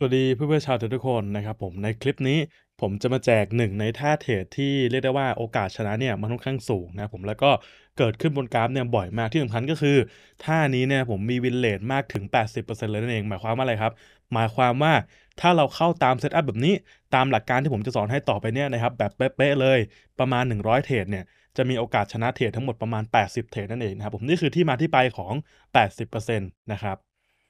สวัสดีเพื่อนๆชาวเทรดทุกคนนะครับ ผมในคลิปนี้ผมจะมาแจกหนึ่งในท่าเทรดที่เรียกได้ว่าโอกาสชนะเนี่ยมันค่อนข้างสูงนะผมแล้วก็เกิดขึ้นบนกราฟเนี่ยบ่อยมาก ที่สำคัญก็คือท่านี้เนี่ยผมมีวินเลทมากถึง 80%เลยนั่นเอง หมายความว่าอะไรครับ หมายความว่าถ้าเราเข้าตามเซตอัพแบบนี้ตามหลักการที่ผมจะสอนให้ต่อไปเนี่ยนะครับแบบเป๊ะๆเลยประมาณ 100 เทรดเนี่ยจะมีโอกาสชนะเทรดทั้งหมดประมาณ80เทรดนั่นเองนะครับผมนี่คือที่มาที่ไปของ 80%นะครับ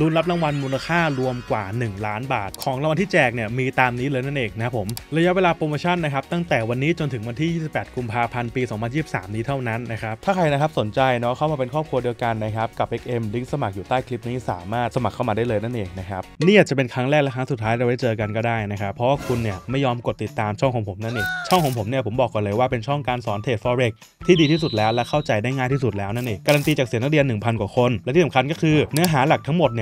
ลุ้นรับรางวัลมูลค่ารวมกว่า 1 ล้านบาท ของรางวัลที่แจกเนี่ยมีตามนี้เลยนั่นเองนะผมระยะเวลาโปรโมชั่นนะครับตั้งแต่วันนี้จนถึงวันที่28กุมภาพันธ์ปี2023 นี้เท่านั้นนะครับถ้าใครนะครับสนใจเนาะเข้ามาเป็นครอบครัวเดียวกันนะครับกับ XM ลิงก์สมัครอยู่ใต้คลิปนี้สามารถสมัครเข้ามาได้เลยนั่นเองนะครับนี่อาจจะเป็นครั้งแรกและครั้งสุดท้ายเราไว้เจอกันก็ได้นะครับเพราะว่าคุณเนี่ยไม่ยอมกดติดตามช่องของผมนั่นเองช่องของผมเนี่ยผมบอกก่อนเลยว่าเป็นช่องการสอนเทรด forex ที่ดีที่สุดแล้วและเข้าใจได้ง่ายที่สุดแล้วนั่นเองการันตีจากเสียงนักเรียน1,000กว่าคนและที่สำคัญก็คือเนื้อหาหลักทั้งหมดเนี่ย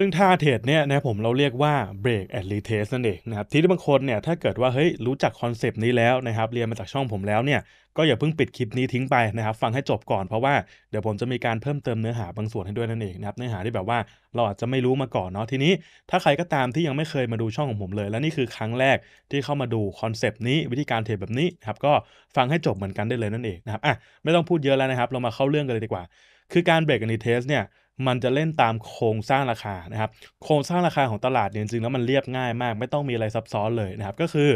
ซึ่งท่าเทรดเนี่ยนะผมเราเรียกว่า break and retest นั่นเองนะครับที่บางคนเนี่ยถ้าเกิดว่าเฮ้ยรู้จักคอนเซปต์นี้แล้วนะครับ เรียนมาจากช่องผมแล้วเนี่ยก็อย่าเพิ่งปิดคลิปนี้ทิ้งไปนะครับฟังให้จบก่อนเพราะว่าเดี๋ยวผมจะมีการเพิ่มเติมเนื้อหาบางส่วนให้ด้วยนั่นเองนะครับเนื้อหาที่แบบว่าเราอาจจะไม่รู้มาก่อนเนาะทีนี้ถ้าใครก็ตามที่ยังไม่เคยมาดูช่องของผมเลย และนี่คือครั้งแรกที่เข้ามาดูคอนเซปต์นี้วิธีการเทรดแบบนี้นะครับก็ฟังให้จบเหมือนกันได้เลยนั่นเองนะครับอ่ะไม่ต้องพูดเยอะแล้วนะครับเรามาเข้าเรื่องกันเลยดีกว่า คือการเบรกอันนี้เทสเนี่ยมันจะเล่นตามโครงสร้างราคานะครับ โครงสร้างราคาของตลาดเนี่ยจริงๆ แล้วมันเรียบง่ายมาก ไม่ต้องมีอะไรซับซ้อนเลยนะครับ ก็คือ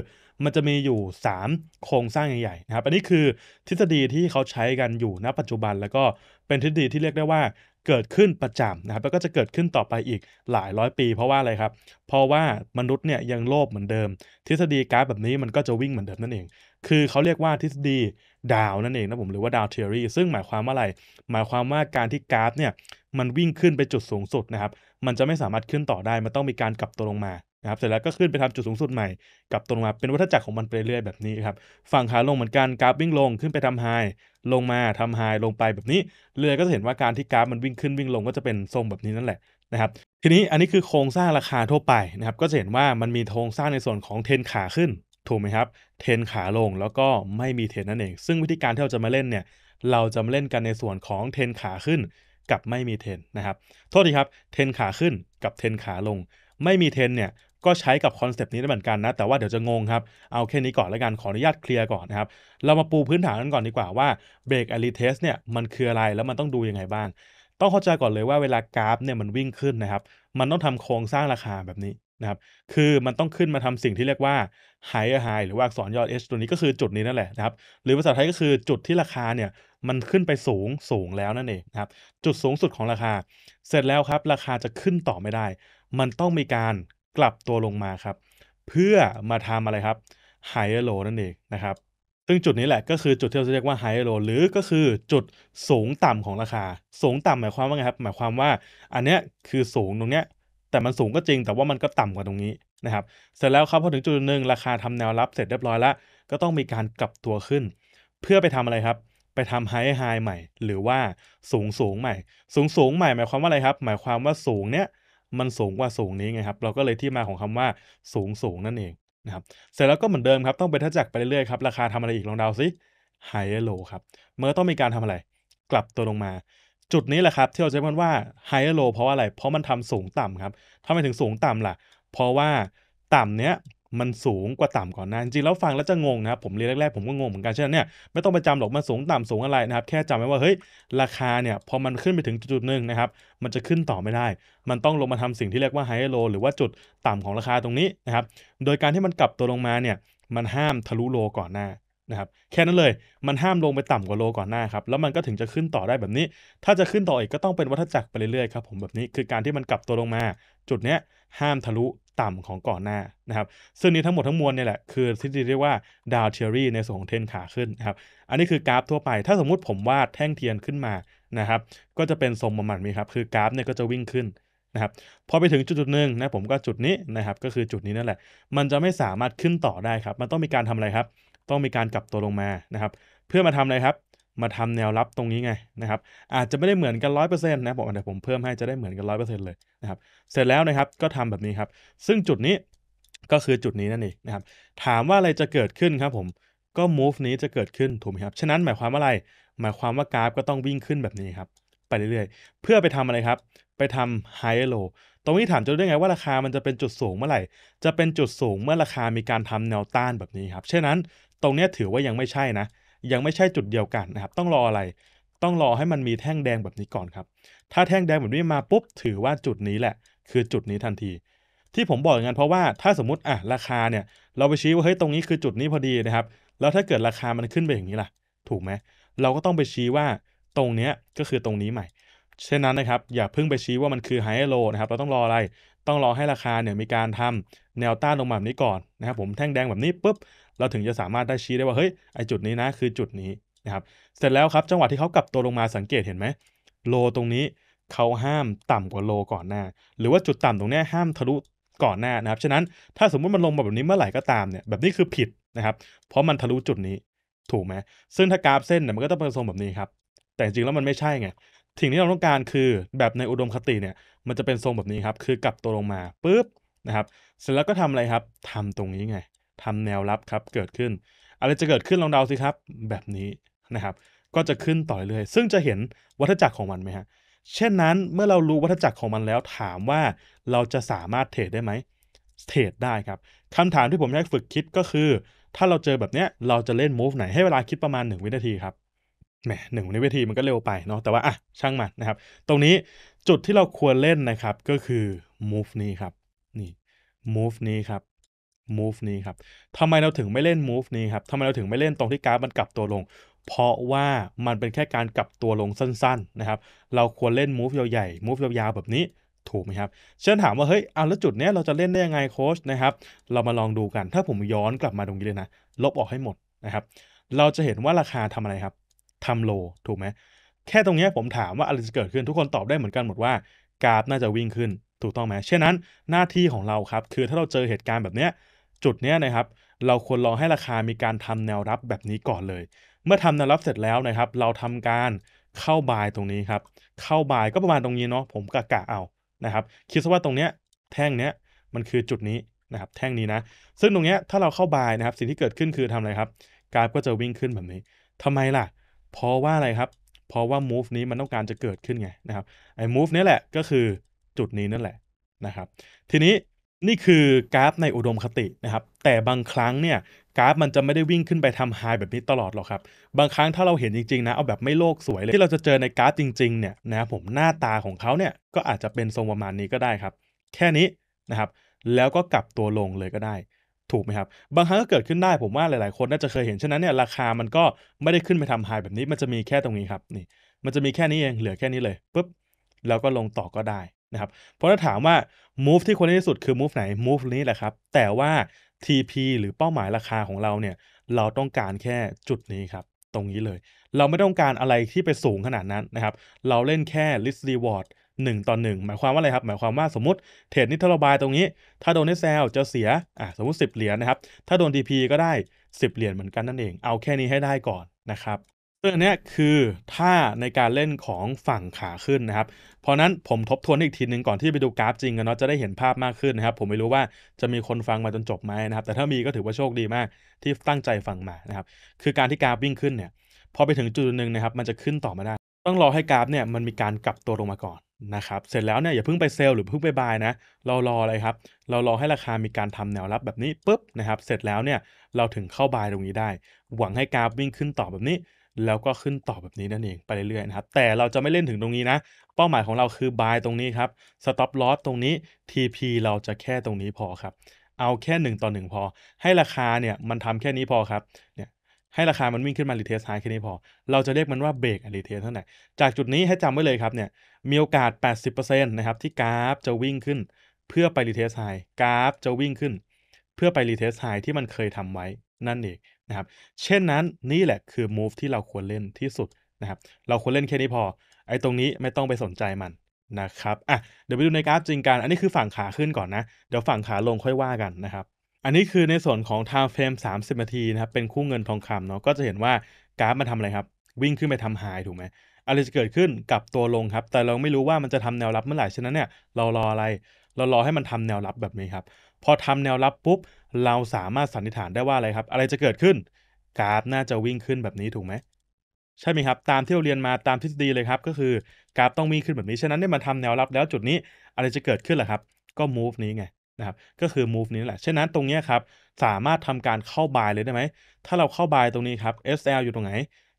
มันจะมีอยู่ 3 โครงสร้างใหญ่ๆนะครับอันนี้คือทฤษฎีที่เขาใช้กันอยู่ณปัจจุบัน แล้วก็เป็นทฤษฎีที่เรียกได้ว่าเกิดขึ้นประจำนะครับ แล้วก็จะเกิดขึ้นต่อไปอีกหลายร้อยปี เพราะว่าอะไรครับ เพราะว่า มนุษย์เนี่ยยังโลภเหมือนเดิม ทฤษฎีกรารแบบนี้มันก็จะวิ่งเหมือนเดิมนั่นเอง คือเขาเรียกว่าทฤษฎีดาวนั่นเองนะผม หรือว่าดาวเทอรี่ซึ่งหมายความว่าอะไร หมายความว่าการที่กราฟเนี่ยมันวิ่งขึ้นไปจุดสูงสุดนะครับ มันจะไม่สามารถขึ้นต่อได้มันต้องมีการกลับตัวลงมานะครับเสร็จแล้วก็ขึ้นไปทำจุดสูงสุดใหม่กลับตรงมาเป็นวัฏจักรของมันไปเรื่อยแบบนี้ครับฝั่งขาลงเหมือนกันกราฟวิ่งลงขึ้นไปทำไฮลงมาทำไฮลงไปแบบนี้ เรือก็จะเห็นว่าการที่กราฟมันวิ่งขึ้นวิ่งลงก็จะเป็นทรงแบบนี้นั่นแหละนะครับทีนี้อันนี้คือโครงสร้างราคาทั่วไปนะครับก็จะเห็นว่ามันมีโครงสร้างในส่วนของเทนขาขึ้น ถูกไหมครับเทนขาลงแล้วก็ไม่มีเทนนั่นเองซึ่งวิธีการที่เราจะมาเล่นเนี่ยเราจะมาเล่นกันในส่วนของเทนขาขึ้นกับไม่มีเทนนะครับ โทษทีครับเทนขาขึ้นกับเทนขาลง ไม่มีเทนเนี่ยก็ใช้กับคอนเซปต์นี้ได้เหมือนกันนะ แต่ว่าเดี๋ยวจะงงครับเอาแค่นี้ก่อนละกันขออนุญาตเคลียร์ก่อนนะครับ เรามาปูพื้นฐานกันก่อนดีกว่าว่าเบรกอลิเทสเนี่ยมันคืออะไรแล้วมันต้องดูยังไงบ้างต้องเข้าใจก่อนเลยว่าเวลากราฟเนี่ยมันวิ่งขึ้นนะครับ มันต้องทำโครงสร้างราคาแบบนี้นะครับคือมันต้องขึ้นมาทำสิ่งที่เรียกว่าไฮ g h e r หรือว่าอักษรย่อ h ตัวนี้ก็คือ จุดนี้นั่นแหละนะครับหรือภาษาไทยก็คือจุดที่ราคาเนี่ยมันขึ้นไปสูงสูงแล้วนั่นเองนะครับจุดสูงสุดของราคา เสร็จแล้วครับราคาจะขึ้นต่อไม่ได้ มันต้องมีการกลับตัวลงมาครับ เพื่อมาทำอะไรครับไฮเอโลนั่นเองนะครับ ซึ่งจุดนี้แหละก็คือจุดที่เราเรียกว่าไฮเอโลหรือก็คือจุดสูงต่ำของราคา สูงต่ำหมายความว่าไงครับหมายความว่าอันเนี้ยคือสูงตรงเนี้ย แต่มันสูงก็จริงแต่ว่ามันก็ต่ำกว่าตรงนี้นะครับ เสร็จแล้วครับพอถึงจุดหนึ่งราคาทำแนวรับเสร็จเรียบร้อย แล้วก็ต้องมีการกลับตัวขึ้น เพื่อไปทำอะไรครับ ไปทำไฮไฮใหม่ หรือว่าสูงสูงใหม่สูงสูงใหม่ หมายความว่าอะไรครับ หมายความว่าสูงเนี้ยมันสูงกว่าสูงนี้ไงครับ เราก็เลยที่มาของคำว่าสูงสูงนั่นเองนะครับเสร็จแล้วก็เหมือนเดิมครับ ต้องไปทัดจักไปเรื่อย ๆ ครับ ราคาทำอะไรอีกลองเดาซิไฮและโลครับ เมื่อต้องมีการทำอะไร กลับตัวลงมา จุดนี้แหละครับที่เราใช้คำว่าไฮและโลเพราะอะไร เพราะมันทำสูงต่ำครับทำไมถึงสูงต่ำล่ะเพราะว่าต่ำเนี้ยมันสูงกว่าต่ำก่อนนะจริงแล้วฟังแล้วจะงงนะครับผมเรียนแรกๆผมก็งงเหมือนกันเชนั้นเนี่ยไม่ต้องไปจำหรอก มันสูงต่ำสูงอะไรนะครับแค่จำไว้ว่า เฮ้ย ราคาเนี่ย พอมันขึ้นไปถึงจุดหนึ่งนะครับมันจะขึ้นต่อไม่ได้ มันต้องลงมาทำสิ่งที่เรียกว่าไฮโล หรือว่าจุดต่ำของราคาตรงนี้นะครับ โดยการที่มันกลับตัวลงมาเนี่ย มันห้ามทะลุโลก่อนหน้านะครับแค่นั้นเลย มันห้ามลงไปต่ำกว่าโลก่อนหน้าครับ แล้วมันก็ถึงจะขึ้นต่อได้แบบนี้ ถ้าจะขึ้นต่ออีกก็ต้องเป็นวัฏจักรไปเรื่อยๆครับผมแบบนี้ คือการที่มันกลับตัวลงมา จุดเนี้ยห้ามทะลุต่ำของก่อนหน้านะครับ ซึ่งนี้ทั้งหมดทั้งมวลเนี่ยแหละคือที่เรียกว่าดาวเทอรี่ในส่วนของเทนขาขึ้นนะครับ อันนี้คือกราฟทั่วไป ถ้าสมมุติผมวาดแท่งเทียนขึ้นมานะครับ ก็จะเป็นทรงประมาณนี้ครับ คือกราฟเนี่ยก็จะวิ่งขึ้นนะครับ พอไปถึงจุดจุดหนึ่งนะผมก็จุดนี้นะครับ ก็คือจุดนี้นั่นแหละ มันจะไม่สามารถขึ้นต่อได้ครับ มันต้องมีการทำอะไรครับต้องมีการกลับตัวลงมานะครับ เพื่อมาทำอะไรครับมาทำแนวรับตรงนี้ไงนะครับอาจจะไม่ได้เหมือนกันร้อยเปอร์เซ็นต์นะบอกเดี๋ยวผมเพิ่มให้จะได้เหมือนกันร้อยเปอร์เซ็นต์เลยนะครับเสร็จแล้วนะครับก็ทำแบบนี้ครับ ซึ่งจุดนี้ก็คือจุดนี้นั่นเองนะครับถามว่าอะไรจะเกิดขึ้นครับผมก็ move นี้จะเกิดขึ้นถูกไหมครับฉะนั้นหมายความว่าอะไร หมายความว่ากราฟก็ต้องวิ่งขึ้นแบบนี้ครับไปเรื่อยๆ เพื่อไปทำอะไรครับ ไปทำ high low ตรงนี้ถามจะได้ไง ว่าราคามันจะเป็นจุดสูงเมื่อไหร่ จะเป็นจุดสูงเมื่อราคามีการทำแนวต้านแบบนี้ครับฉะนั้นตรงนี้ถือว่ายังไม่ใช่นะยังไม่ใช่จุดเดียวกันนะครับต้องรออะไรต้องรอให้มันมีแท่งแดงแบบนี้ก่อนครับถ้าแท่งแดงแบบนี้มาปุ๊บถือว่าจุดนี้แหละคือจุดนี้ทันที ที่ผมบอกอย่างนั้นเพราะว่าถ้าสมมติอ่ะราคาเนี่ยเราไปชี้ว่าเฮ้ยตรงนี้คือจุดนี้พอดีนะครับแล้วถ้าเกิดราคามันขึ้นไปอย่างนี้ล่ะถูกไหมเราก็ต้องไปชี้ว่าตรงเนี้ยก็คือตรงนี้ใหม่เช่นนั้นนะครับอย่าเพิ่งไปชี้ว่ามันคือไฮโลนะครับเราต้องรออะไรต้องรอให้ราคาเนี่ยมีการทำแนวต้านลงมาแบบนี้ก่อนนะครับผมแท่งแดงแบบนี้ปุ๊บเราถึงจะสามารถได้ชี้ได้ว่าเฮ้ยไอจุดนี้นะคือจุดนี้นะครับเสร็จแล้วครับจังหวะที่เขากลับ ตัวลงมาสังเกตเห็นไหมโลตรงนี้เขาห้ามต่ำกว่าโลก่อนหน้า หรือว่าจุดต่ำตรงนี้ห้ามทะลุก่อนหน้านะครับฉะนั้นถ้าสมมุติมันลงมาแบบนี้เมื่อไหร่ก็ตามเนี่ยแบบนี้คือผิดนะครับเพราะมันทะลุจุดนี้ถูกไหมซึ่งถ้ากราฟเส้นเนี่ยมันก็ต้องเป็นทรงแบบนี้ครับแต่จริงแล้วมันไม่ใช่ไงสิ่งที่เราต้องการคือ แบบในอุดมคติเนี่ยมันจะเป็นทรงแบบนี้ครับคือกลับตัวลงมาปุ๊บนะครับ เสร็จแล้วก็ทำอะไรครับทำตรงนี้ไงทำแนวรับครับเกิดขึ้น อะไรจะเกิดขึ้นลองเดาสิครับ แบบนี้นะครับ ก็จะขึ้นต่อเรื่อยซึ่งจะเห็นวัฏจักรของมันไหมฮะเช่นนั้นเมื่อเรารู้วัฏจักรของมันแล้วถามว่า เราจะสามารถเทรดได้ไหมเทรดได้ครับคำถามที่ผมอยากฝึกคิดก็คือ ถ้าเราเจอแบบเนี้ยเราจะเล่นมูฟไหนให้เวลาคิดประมาณ1วินาทีครับแหมหนึ่งวินาทีมันก็เร็วไปเนาะแต่ว่าอ่ะช่างมันนะครับ ตรงนี้จุดที่เราควรเล่นนะครับก็คือ move นี้ครับนี่ move นี้ครับ move นี้ครับทำไมเราถึงไม่เล่น move นี้ครับ ทำไมเราถึงไม่เล่นตรงที่กราฟมันกลับตัวลง เพราะว่ามันเป็นแค่การกลับตัวลงสั้นๆนะครับ เราควรเล่น move ใหญ่ move ยาวๆแบบนี้ถูกไหมครับ เช่นถามว่าเฮ้ยเอาแล้วจุดเนี้ยเราจะเล่นได้ยังไงโค้ชนะครับ เรามาลองดูกันถ้าผมย้อนกลับมาตรงนี้เลยนะ ลบออกให้หมดนะครับ เราจะเห็นว่าราคาทำอะไรครับทำโลถูกไหมแค่ตรงนี้ผมถามว่าอะไรจะเกิดขึ้น ทุกคนตอบได้เหมือนกันหมดว่ากราฟน่าจะวิ่งขึ้น ถูกต้องไหมเช่นนั้นหน้าที่ของเราครับคือถ้าเราเจอเหตุการณ์แบบเนี้ยจุดเนี้ยนะครับ เราควรรอให้ราคามีการทำแนวรับแบบนี้ก่อนเลย เมื่อทำแนวรับเสร็จแล้วนะครับ เราทำการเข้าบายตรงนี้ครับ เข้าบายก็ประมาณตรงนี้เนาะ ผมกะกะเอา นะครับ คิดซะว่าตรงเนี้ยแท่งเนี้ยมันคือจุดนี้นะครับ แท่งนี้นะ ซึ่งตรงเนี้ยถ้าเราเข้าบายนะครับ สิ่งที่เกิดขึ้นคือทำอะไรครับ กราฟก็จะวิ่งขึ้นแบบนี้ ทำไมล่ะ เพราะว่าอะไรครับ เพราะว่า move นี้มันต้องการจะเกิดขึ้นไงนะครับ ไอ้ move นี้แหละก็คือจุดนี้นั่นแหละนะครับ ทีนี้นี่คือกราฟในอุดมคตินะครับแต่บางครั้งเนี่ยกราฟมันจะไม่ได้วิ่งขึ้นไปทำไฮแบบนี้ตลอดหรอกครับบางครั้งถ้าเราเห็นจริงๆนะเอาแบบไม่โลกสวยเลยที่เราจะเจอในกราฟจริงๆเนี่ยนะครับผมหน้าตาของเขาเนี่ยก็อาจจะเป็นทรงประมาณนี้ก็ได้ครับ แค่นี้นะครับ แล้วก็กลับตัวลงเลยก็ได้ ถูกไหมครับบางครั้งก็เกิดขึ้นได้ ผมว่าหลายๆคนน่าจะเคยเห็นฉะนั้นเนี่ยราคามันก็ไม่ได้ขึ้นไปทำไฮแบบนี้มันจะมีแค่ตรงนี้ครับนี่มันจะมีแค่นี้เองเหลือแค่นี้เลยปุ๊บแล้วก็ลงต่อก็ได้นะครับเพราะถ้าถามว่า move ที่ควรที่สุดคือ move ไหน move นี้แหละครับ แต่ว่า TP หรือเป้าหมายราคาของเราเนี่ยเราต้องการแค่จุดนี้ครับ ตรงนี้เลย เราไม่ต้องการอะไรที่ไปสูงขนาดนั้นนะครับ เราเล่นแค่ list reward 1ต่อ 1 หมายความว่าอะไรครับ หมายความว่าสมมติเทรดนิทรบายตรงนี้ ถ้าโดนไอ้แซลจะเสียอ่ะสมมติ 10 เหรียญนะครับ ถ้าโดน TP ก็ได้ 10เหรียญเหมือนกันนั่นเองเอาแค่นี้ให้ได้ก่อนนะครับซึ่งอันนี้คือท่าในการเล่นของฝั่งขาขึ้นนะครับ เพราะนั้นผมทบทวนอีกทีนึงก่อนที่ไปดูกราฟจริงกันเนาะจะได้เห็นภาพมากขึ้นนะครับผมไม่รู้ว่าจะมีคนฟังมาจนจบไหมนะครับ แต่ถ้ามีก็ถือว่าโชคดีมาก ที่ตั้งใจฟังมานะครับคือการที่กราฟวิ่งขึ้นเนี่ยพอไปถึงจุดหนึ่งนะครับมันจะขึ้นต่อมาได้ต้องรอให้กราฟเนี่ยมันมีการกลับตัวลงมาก่อนนะครับเสร็จแล้วเนี่ยอย่าเพิ่งไปเซลหรือเพิ่งไปบายนะเรารออะไรครับเรารอให้ราคามีการทำแนวรับแบบนี้ปุ๊บนะครับ เสร็จแล้วเนี่ยเราถึงเข้าบายตรงนี้ได้ หวังให้กราฟวิ่งขึ้นต่อแบบนี้แล้วก็ขึ้นต่อแบบนี้นั่นเองไปเรื่อยๆนะครับแต่เราจะไม่เล่นถึงตรงนี้นะเป้าหมายของเราคือ buy ตรงนี้ครับ stop loss ตรงนี้ TP เราจะแค่ตรงนี้พอครับ เอาแค่1ต่อ1พอ ให้ราคาเนี่ย มันทำแค่นี้พอครับเนี่ยให้ราคามันวิ่งขึ้นมารีเทสไฮแค่นี้พอ เราจะเรียกมันว่าเบรกรีเทสเท่าไหร่จากจุดนี้ให้จำไว้เลยครับเนี่ยมีโอกาส 80%นะครับที่กราฟจะวิ่งขึ้น เพื่อไปรีเทสไฮกราฟจะวิ่งขึ้นเพื่อไปรีเทสไฮที่มันเคยทำไว้นั่นเองะครับเช่นนั้น นี่แหละคือ move ที่เราควรเล่นที่สุดนะครับเราควรเล่นแค่นี้พอ ไอ้ตรงนี้ไม่ต้องไปสนใจมันนะครับอ่ะเดี๋ยวไปดูในกราฟจริงกัน อันนี้คือฝั่งขาขึ้นก่อนนะ เดี๋ยวฝั่งขาลงค่อยว่ากันนะครับ อันนี้คือในส่วนของ time frame 30นาทีนะครับเป็นคู่เงินทองคำเนาะก็จะเห็นว่ากราฟมันทำอะไรครับ วิ่งขึ้นไปทำไฮถูกไหมอะไรจะเกิดขึ้นกับตัวลงครับแต่เราไม่รู้ว่ามันจะทำแนวรับเมื่อไหร่ฉะนั้นเนี่ยเรารออะไรเรารอให้มันทำแนวรับแบบนี้ครับ พอทำแนวรับปุ๊บเราสามารถสันนิษฐานได้ว่าอะไรครับ อะไรจะเกิดขึ้นกราฟน่าจะวิ่งขึ้นแบบนี้ถูกไหมใช่ไหมครับ ตามที่เราเรียนมาตามทฤษฎีเลยครับ ก็คือกราฟต้องวิ่งขึ้นแบบนี้ฉะนั้นเนี่ยมาทำแนวรับแล้วจุดนี้อะไรจะเกิดขึ้นล่ะครับ ก็ move นี้ไงนะครับก็คือ move นี้แหละฉะนั้นตรงนี้ครับ สามารถทำการเข้าบายเลยได้ไหม ถ้าเราเข้าบายตรงนี้ครับ SL อยู่ตรงไหน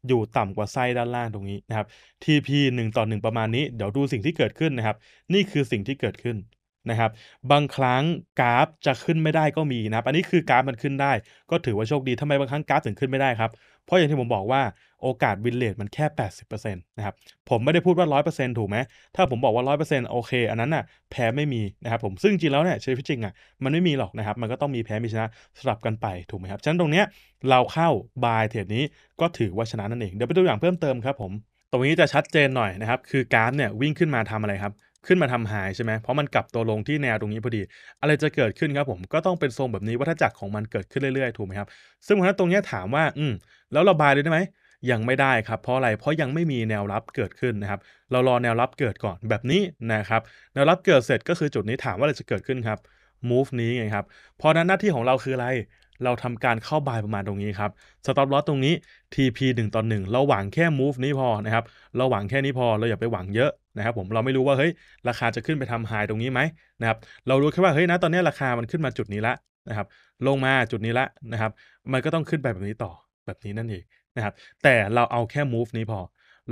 อยู่ต่ำกว่าไส้ด้านล่างตรงนี้นะครับ TP 1ต่อ1ประมาณนี้เดี๋ยวดูสิ่งที่เกิดขึ้นนะครับ นี่คือสิ่งที่เกิดขึ้นนะครับบางครั้งกราฟจะขึ้นไม่ได้ก็มีนะครับอันนี้คือกราฟมันขึ้นได้ก็ถือว่าโชคดีทำไมบางครั้งกราฟถึงขึ้นไม่ได้ครับ เพราะอย่างที่ผมบอกว่าโอกาสวินเลทมันแค่ 80%นะครับผมไม่ได้พูดว่า 100%ถูกไหม ถ้าผมบอกว่า 100%โอเคอันนั้นน่ะแพ้ไม่มีนะครับผมซึ่งจริงแล้วเนี่ยเชฟพิจริงอ่ะมันไม่มีหรอกนะครับมันก็ต้องมีแพ้มีชนะสลับกันไปถูกไหมครับฉะนั้นตรงเนี้ยเราเข้าบายเทรดนี้ก็ถือว่าชนะนั่นเอง เดี๋ยวไปดูอย่างเพิ่มเติมครับผมตรงนี้จะชัดเจนหน่อยนะครับคือกราฟเนี่ยวิ่งขึ้นมาทำอะไรครับขึ้นมาทำหายใช่ไหมเพราะมันกลับตัวลงที่แนวตรงนี้พอดี อะไรจะเกิดขึ้นครับผม ก็ต้องเป็นทรงแบบนี้วัฏจักรของมันเกิดขึ้นเรื่อยๆถูกไหมครับ ซึ่งนั้นตรงนี้ถามว่า อืมแล้วระบายเลยได้ไหม ยังไม่ได้ครับ เพราะอะไร เพราะยังไม่มีแนวรับเกิดขึ้นนะครับ เรารอแนวรับเกิดก่อนแบบนี้นะครับ แนวรับเกิดเสร็จก็คือจุดนี้ถามว่าอะไรจะเกิดขึ้นครับ move นี้ไงครับเพราะนั้นหน้าที่ของเราคืออะไรเราทำการเข้าบายประมาณตรงนี้ครับสต็อปลอ s ตรงนี้ TP 1ต่อ1เราหวังแค่ move นี้พอนะครับ เราหวังแค่นี้พอ เราอย่าไปหวังเยอะนะครับ ผม เราไม่รู้ว่าเฮ้ยราคาจะขึ้นไปทำ high ตรงนี้ไหมนะครับ เรารู้แค่ว่าเฮ้ยนะ ตอนนี้ราคามันขึ้นมาจุดนี้ละนะครับ ลงมาจุดนี้ละนะครับ มันก็ต้องขึ้นไปแบบนี้ต่อ แบบนี้นั่นเองนะครับ แต่เราเอาแค่ move นี้พอ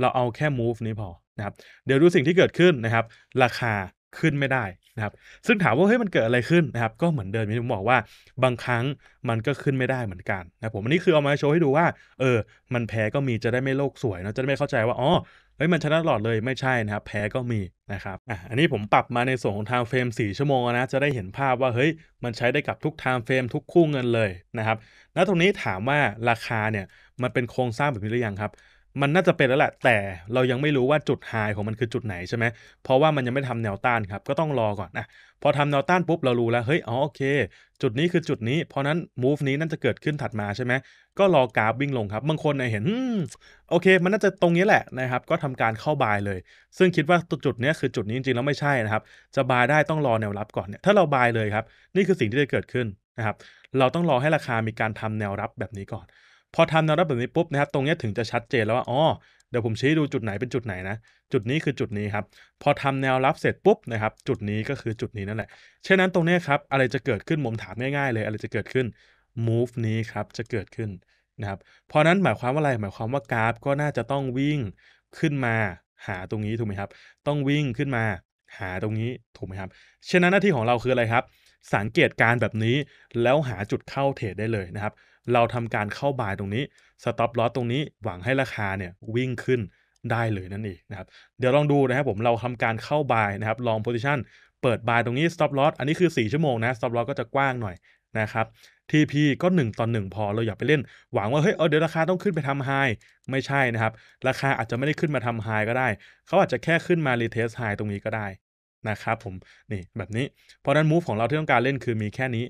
เราเอาแค่ move นี้พอนะครับ เดี๋ยวดูสิ่งที่เกิดขึ้นนะครับ ราคาขึ้นไม่ได้นะครับซึ่งถามว่าเฮ้ยมันเกิดอะไรขึ้นนะครับก็เหมือนเดิมที่ผมบอกว่าบางครั้งมันก็ขึ้นไม่ได้เหมือนกันนะผมอันนี้คือเอามาโชว์ให้ดูว่าเออมันแพ้ก็มีจะได้ไม่โลกสวยเนาะจะได้ไม่เข้าใจว่าอ๋อเฮ้ยมันชนะตลอดเลยไม่ใช่นะครับ แพ้ก็มีนะครับอ่ะอันนี้ผมปรับมาในส่วนของไทม์เฟรม4ชั่วโมงนะจะได้เห็นภาพว่าเฮ้ยมันใช้ได้กับทุกไทม์เฟรมทุกคู่เงินเลยนะครับณตรงนี้ถามว่าราคาเนี่ยมันเป็นโครงสร้างแบบนี้หรือยังครับมันน่าจะเป็นแล้วแหละแต่เรายังไม่รู้ว่าจุดไฮของมันคือจุดไหนใช่ไหมเพราะว่ามันยังไม่ทำแนวต้านครับ ก็ต้องรอก่อนนะ พอทำแนวต้านปุ๊บเรารู้แล้วเฮ้ยอ๋อโอเค จุดนี้คือจุดนี้ เพราะนั้นมูฟนี้น่าจะเกิดขึ้นถัดมาใช่ไหมก็รอกราฟวิ่งลงครับ บางคนเห็นโอเค มันน่าจะตรงนี้แหละนะครับ ก็ทำการเข้าบายเลย ซึ่งคิดว่าตัวจุดนี้คือจุดนี้จริงๆแล้วไม่ใช่นะครับจะบายได้ต้องรอแนวรับก่อนเนี่ย ถ้าเราบายเลยครับนี่คือสิ่งที่จะเกิดขึ้นนะครับเราต้องรอให้ราคามีการทำแนวรับแบบนี้ก่อนพอทำแนวรับแบบนี้ปุ๊บนะครับตรงนี้ถึงจะชัดเจนแล้วว่าอ๋อเดี๋ยวผมชี้ดูจุดไหนเป็นจุดไหนนะจุดนี้คือจุดนี้ครับ พอทำแนวรับเสร็จปุ๊บนะครับ จุดนี้ก็คือจุดนี้นั่นแหละเช่นนั้นตรงนี้ครับอะไรจะเกิดขึ้นผมถามง่ายๆเลย อะไรจะเกิดขึ้น move นี้ครับ จะเกิดขึ้นนะครับเพราะนั้นหมายความว่าอะไรหมายความว่ากราฟก็น่าจะต้องวิ่งขึ้นมาหาตรงนี้ถูกไหมครับ ต้องวิ่งขึ้นมาหาตรงนี้ถูกไหมครับเช่นนั้นหน้าที่ของเราคืออะไรครับ สังเกตการแบบนี้แล้วหาจุดเข้าเทรดได้เลยนะครับเราทำการเข้าบายตรงนี้สต็อปลอสตรงนี้หวังให้ราคาเนี่ยวิ่งขึ้นได้เลยนั่นเองนะครับ เดี๋ยวลองดูนะครับผมเราทำการเข้าบายนะครับลองโพซิชันเปิดบายตรงนี้สต็อปลอสอันนี้คือ 4 ชั่วโมงนะสต็อปลอสก็จะกว้างหน่อยนะครับ TP ก็ 1ต่อ1พอเราอย่าไปเล่น หวังว่าเฮ้ย เออเดี๋ยวราคาต้องขึ้นไปทำไฮไม่ใช่นะครับ ราคาอาจจะไม่ได้ขึ้นมาทำไฮก็ได้เขาอาจจะแค่ขึ้นมารีเทสไฮตรงนี้ก็ได้นะครับผมนี่แบบนี้เพราะนั้นมูฟของเราที่ต้องการเล่นคือมีแค่นี้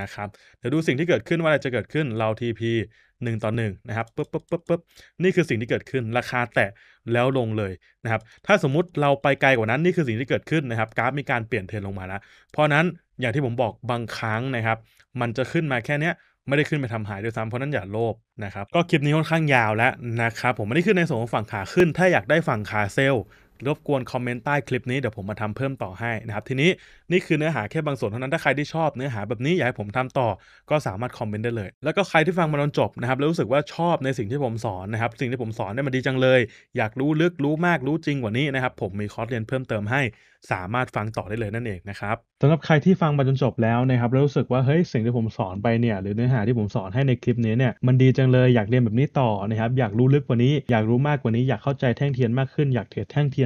นะครับเดี๋ยวดูสิ่งที่เกิดขึ้นว่าอะไรจะเกิดขึ้นเรา TP 1ต่อ1นะครับปึ๊บปึ๊บปึ๊บปึ๊บนี่คือสิ่งที่เกิดขึ้น ราคาแตะ แล้วลงเลยนะครับถ้าสมมุติเราไปไกลกว่านั้นนี่คือสิ่งที่เกิดขึ้นนะครับกราฟมีการเปลี่ยนเทรนลงมาแล้ว เพราะนั้นอย่างที่ผมบอกบางครั้งนะครับมันจะขึ้นมาแค่เนี้ยไม่ได้ขึ้นไปทำหายด้วยซ้ำเพราะนั้นอย่าโลภนะครับก็คลิปนี้ค่อนข้างยาวแล้วนะครับผมไม่ได้ขึ้นในส่วนของฝั่งขาขึ้น ถ้าอยากได้ฝั่งขาเซลรบกวนคอมเมนต์ใต้คลิปนี้เดี๋ยวผมมาทำเพิ่มต่อให้นะครับทีนี้ นี่คือเนื้อหาแค่บางส่วนเท่านั้นถ้าใครที่ชอบเนื้อหาแบบนี้อยากให้ผมทำต่อ ก็สามารถคอมเมนต์ได้เลย แล้วก็ใครที่ฟังมาจนจบนะครับแล้วรู้สึกว่าชอบในสิ่งที่ผมสอนนะครับสิ่งที่ผมสอนเนี่ยมันดีจังเลย อยากรู้ลึกรู้มากรู้จริงกว่านี้นะครับผมมีคอร์สเรียนเพิ่มเติมให้สามารถฟังต่อได้เลยนั่นเองนะครับสำหรับใครที่ฟังมาจนจบแล้วนะครับแล้วรู้สึกว่าเฮ้ยสิ่งที่ผมสอนไปเนี่ยหรือเนื้อหาที่ผมสอนให้ในคลิปนี้เนี่ยมันดีจังเลย อยากเรียนแบบนี้ต่อนะครับอยากรู้ลึกกว่านี้ อยากรู้มากกว่านี้อยากเข้าใจแท่งเทียนมากขึ้นอยากเทรดแท่งเทียน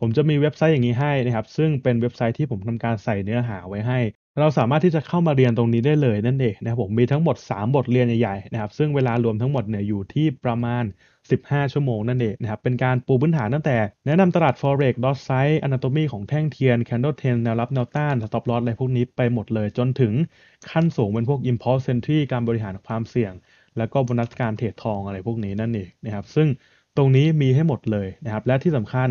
ผมจะมีเว็บไซต์อย่างนี้ให้นะครับซึ่งเป็นเว็บไซต์ที่ผมทำการใส่เนื้อหาไว้ให้ เราสามารถที่จะเข้ามาเรียนตรงนี้ได้เลยนั่นเองนะครับผมมีทั้งหมด 3 บทเรียนใหญ่ๆนะครับซึ่งเวลารวมทั้งหมดเนี่ยอยู่ที่ประมาณ 15 ชั่วโมงนั่นเองนะครับเป็นการปูพื้นฐานตั้งแต่ แนะนำตลาด forex dot s i z e anatomy ของแท่งเทียน candle trend แนวรับแนวต้าน stop loss อะไรพวกนี้ไปหมดเลยจนถึงขั้นสูงเป็นพวก impulse entry การบริหารความเสี่ยง แล้วก็บนัสการเทรดทองอะไรพวกนี้นั่นเองนะครับซึ่งตรงนี้มีให้หมดเลยนะครับและที่สำคัญ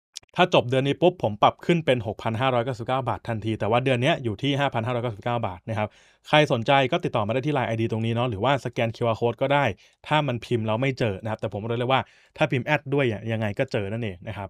ถ้าจบเดือนนี้ปุ๊บ ผมปรับขึ้นเป็น 6,599 บาททันที แต่ว่าเดือนนี้อยู่ที่ 5,599 บาทนะครับ ใครสนใจก็ติดต่อมาได้ที่ไลน์ ID ตรงนี้เนาะหรือว่าสแกน QR Code ก็ได้ ถ้ามันพิมพ์เราไม่เจอนะครับ แต่ผมรู้เลยว่า ถ้าพิมพ์แอดด้วยยังไงก็เจอนั่นเองนะครับ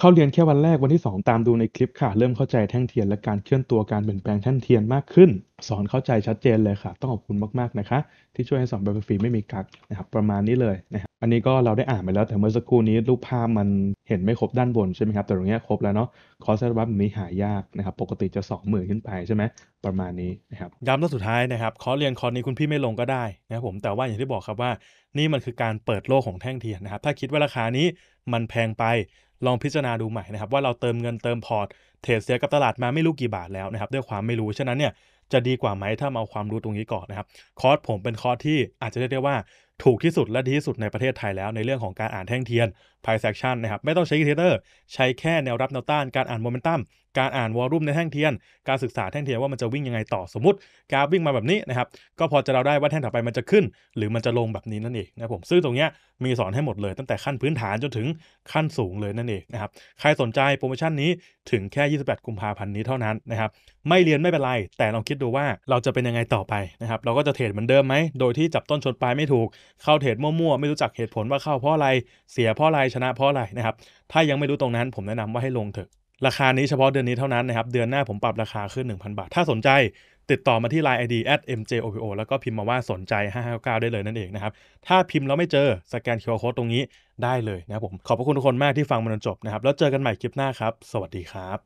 เข้าเรียนแค่วันแรกวันที่ 2 ตามดูในคลิปค่ะ เริ่มเข้าใจแท่งเทียน และการเคลื่อนตัวการเปลี่ยนแปลงแท่งเทียนมากขึ้น สอนเข้าใจชัดเจนเลยค่ะต้องขอบคุณมากๆนะคะที่ช่วยให้สอนแบบฟรีไม่มีกักนะครับประมาณนี้เลยนะครับอันนี้ก็เราได้อ่านไปแล้วแต่เมื่อสักครู่นี้รูปภาพมันเห็นไม่ครบด้านบนใช่ไหมครับแต่ตรงนี้ครบแล้วเนาะคอร์สร์บัฟนี้หายากนะครับปกติจะ2มื่นขึ้นไปใช่ไหมประมาณนี้นะครับย้ำรอบสุดท้ายนะครับคอร์สเรียนคอร์สนี้คุณพี่ไม่ลงก็ได้นะครับผมแต่ว่าอย่างที่บอกครับว่านี่มันคือการเปิดโลกของแท่งเทียนนะครับถ้าคิดว่าราคานี้มันแพงไปลองพิจารณาดูใหม่นะครับว่าเราเติมเงินเติมพอร์ต เทรดเสียกับตลาดมาไม่รู้กี่บาทแล้วนะครับด้วยความไม่รู้ ฉะนั้นเนี่ยจะดีกว่าไหมถ้าเอาความรู้ตรงนี้ก่อนนะครับคอร์สผมเป็นคอร์สที่อาจจะเรียกได้ว่าถูกที่สุดและดีที่สุดในประเทศไทยแล้วในเรื่องของการอ่านแท่งเทียนไพ i c ซกชันนะครับไม่ต้องใช้เทเตอร์ ใช้แค่แนวรับแนวต้านการอ่านโมเมนตัมการอ่านวอลุ่มในแท่งเทียน การศึกษาแท่งเทียนว่ามันจะวิ่งยังไงต่อสมมติกราฟวิ่งมาแบบนี้นะครับก็พอจะเราได้ว่าแท่งถัดไปมันจะขึ้น หรือมันจะลงแบบนี้นั่นเองนะผมซึ่งตรงเนี้ยมีสอนให้หมดเลยตั้งแต่ขั้นพื้นฐานจนถึงขั้นสูงเลยนั่นเองนะครับใครสนใจโปรโมชั่นนี้ถึงแค่ 28 กุมภาพันธ์นี้เท่านั้นนะครับไม่เรียนไม่เป็นไร แต่ลองคิดดูว่าเราจะเป็นยังไงต่อไปนะครับเราก็จะเทรดเหมือนเดิมไหมโดยที่จับต้นชนปลายไม่ถูกเข้าเทรดมั่วๆ ไม่รู้จักเหตุผลว่าเข้าเพราะอะไร เสียเพราะอะไรชนะเพราะอะไรนะครับ ถ้ายังไม่รู้ตรงนั้นผมแนะนำว่าให้ลงเถอะราคานี้เฉพาะเดือนนี้เท่านั้นนะครับ เดือนหน้าผมปรับราคาขึ้น 1,000 บาท ถ้าสนใจ ติดต่อมาที่ Line ID at mjopo แล้วก็พิมพ์มาว่าสนใจ 5 5 9 ได้เลยนั่นเองนะครับ ถ้าพิมพ์แล้วไม่เจอสแกน QR Code ตรงนี้ได้เลยนะครับผม ขอบพระคุณทุกคนมากที่ฟังมาจนจบนะครับแล้วเจอกันใหม่คลิปหน้าครับสวัสดีครับ